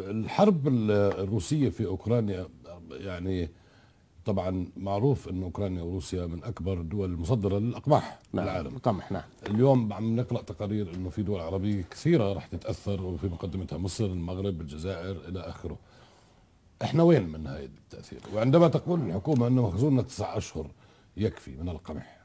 الحرب الروسية في أوكرانيا يعني طبعا معروف أن أوكرانيا وروسيا من أكبر الدول المصدرة للأقماح نعم. العالم القمح نعم اليوم عم نقرأ تقارير أنه في دول عربية كثيرة رح تتأثر وفي مقدمتها مصر المغرب الجزائر إلى آخره احنا وين من هاي التأثير وعندما تقول الحكومة أنه مخزوننا تسع أشهر يكفي من القمح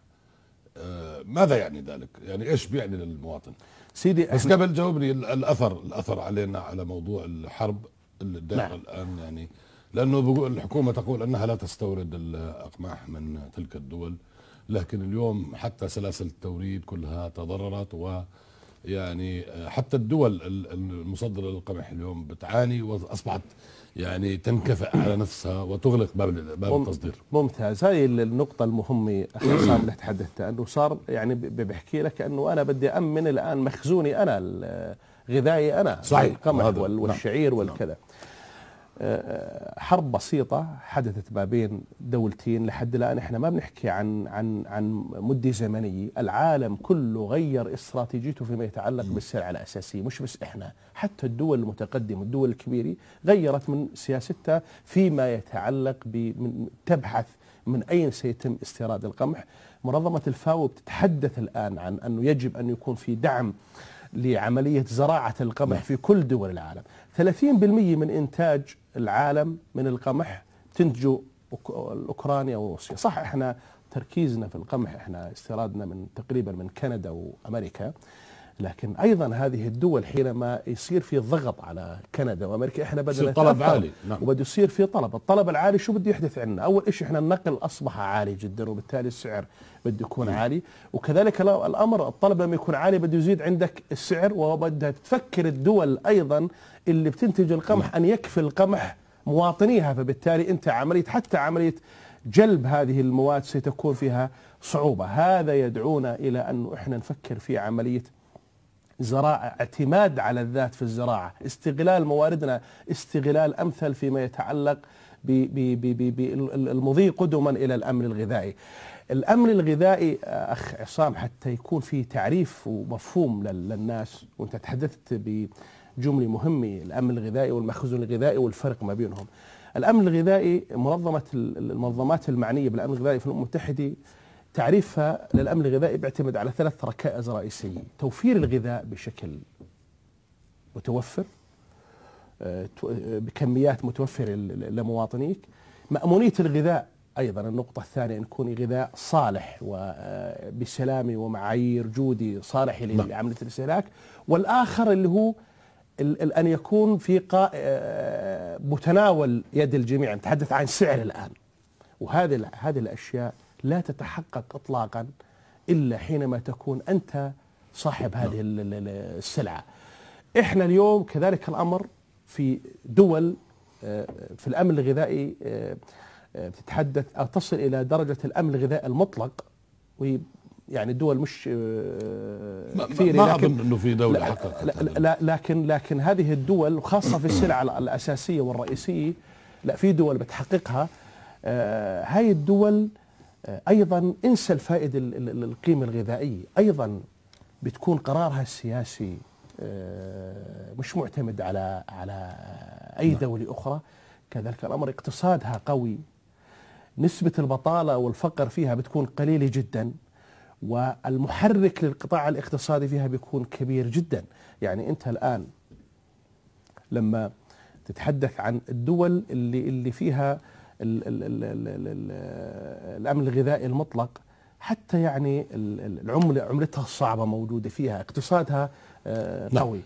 آه، ماذا يعني ذلك؟ يعني ايش بيعني للمواطن؟ سيدي بس قبل جاوبني الاثر الاثر علينا على موضوع الحرب اللي الدائره نعم. الان يعني لانه الحكومه تقول انها لا تستورد الاقماح من تلك الدول لكن اليوم حتى سلاسل التوريد كلها تضررت و يعني آه، حتى الدول المصدرة للقمح اليوم بتعاني وأصبحت يعني تنكفئ على نفسها وتغلق باب باب التصدير ممتاز هاي النقطة المهمة أخي نعم. حسام اللي تحدثتها أنه صار يعني بحكي لك أنه أنا بدي أمن الآن مخزوني أنا غذائي أنا صحيح القمح نعم. والشعير نعم. والكذا نعم. حرب بسيطة حدثت ما بين دولتين لحد الآن احنا ما بنحكي عن عن عن مدة زمنية، العالم كله غير استراتيجيته فيما يتعلق بالسلع الأساسية، مش بس احنا، حتى الدول المتقدمة، الدول الكبيرة غيرت من سياستها فيما يتعلق تبحث من أين سيتم استيراد القمح، منظمة الفاو بتتحدث الآن عن أنه يجب أن يكون في دعم لعملية زراعة القمح في كل دول العالم 30% من إنتاج العالم من القمح تنتجه أوكرانيا وروسيا صح إحنا تركيزنا في القمح إحنا استيرادنا من تقريبا من كندا وأمريكا لكن ايضا هذه الدول حينما يصير في ضغط على كندا وامريكا احنا بدنا طلب عالي نعم. وبده يصير في طلب، الطلب العالي شو بده يحدث عندنا؟ اول شيء احنا النقل اصبح عالي جدا وبالتالي السعر بده يكون م. عالي وكذلك الامر الطلب لما يكون عالي بده يزيد عندك السعر وبدها تفكر الدول ايضا اللي بتنتج القمح م. ان يكفي القمح مواطنيها فبالتالي انت عمليه حتى عمليه جلب هذه المواد ستكون فيها صعوبه، هذا يدعونا الى ان احنا نفكر في عمليه زراعة اعتماد على الذات في الزراعة استغلال مواردنا استغلال أمثل فيما يتعلق بالمضي قدما إلى الأمن الغذائي الأمن الغذائي أخ عصام حتى يكون في تعريف ومفهوم للناس وانت تحدثت بجملة مهمة الأمن الغذائي والمخزون الغذائي والفرق ما بينهم الأمن الغذائي منظمة المنظمات المعنية بالأمن الغذائي في الأمم المتحدة تعريفها للأمن الغذائي بيعتمد على ثلاث ركائز رئيسية توفير الغذاء بشكل متوفر آه، آه، بكميات متوفرة لمواطنيك مأمونية الغذاء أيضا النقطة الثانية أن يكون غذاء صالح وبسلامة آه، ومعايير جودي صالح نعم. لعملية الاستهلاك والآخر اللي هو أن يكون في متناول يد الجميع نتحدث عن سعر الآن وهذه هذه الأشياء لا تتحقق اطلاقا الا حينما تكون انت صاحب هذه نعم. السلعه. احنا اليوم كذلك الامر في دول آه، في الامن الغذائي آه، آه، تتحدث او تصل الى درجه الامن الغذائي المطلق وهي يعني الدول مش كثيرة ما, اظن انه في دوله حققت لا, لا, لا لكن لكن هذه الدول وخاصه في السلع الاساسيه والرئيسيه لا في دول بتحققها هاي الدول آه، ايضا انسى الفائده القيمه الغذائيه ايضا بتكون قرارها السياسي آه، مش معتمد على على اي نعم. دوله اخرى كذلك الامر اقتصادها قوي نسبه البطاله والفقر فيها بتكون قليله جدا والمحرك للقطاع الاقتصادي فيها بيكون كبير جدا يعني انت الان لما تتحدث عن الدول اللي اللي فيها الامن الغذائي المطلق حتى يعني العمله عملتها الصعبه موجوده فيها اقتصادها آه، نعم. قوي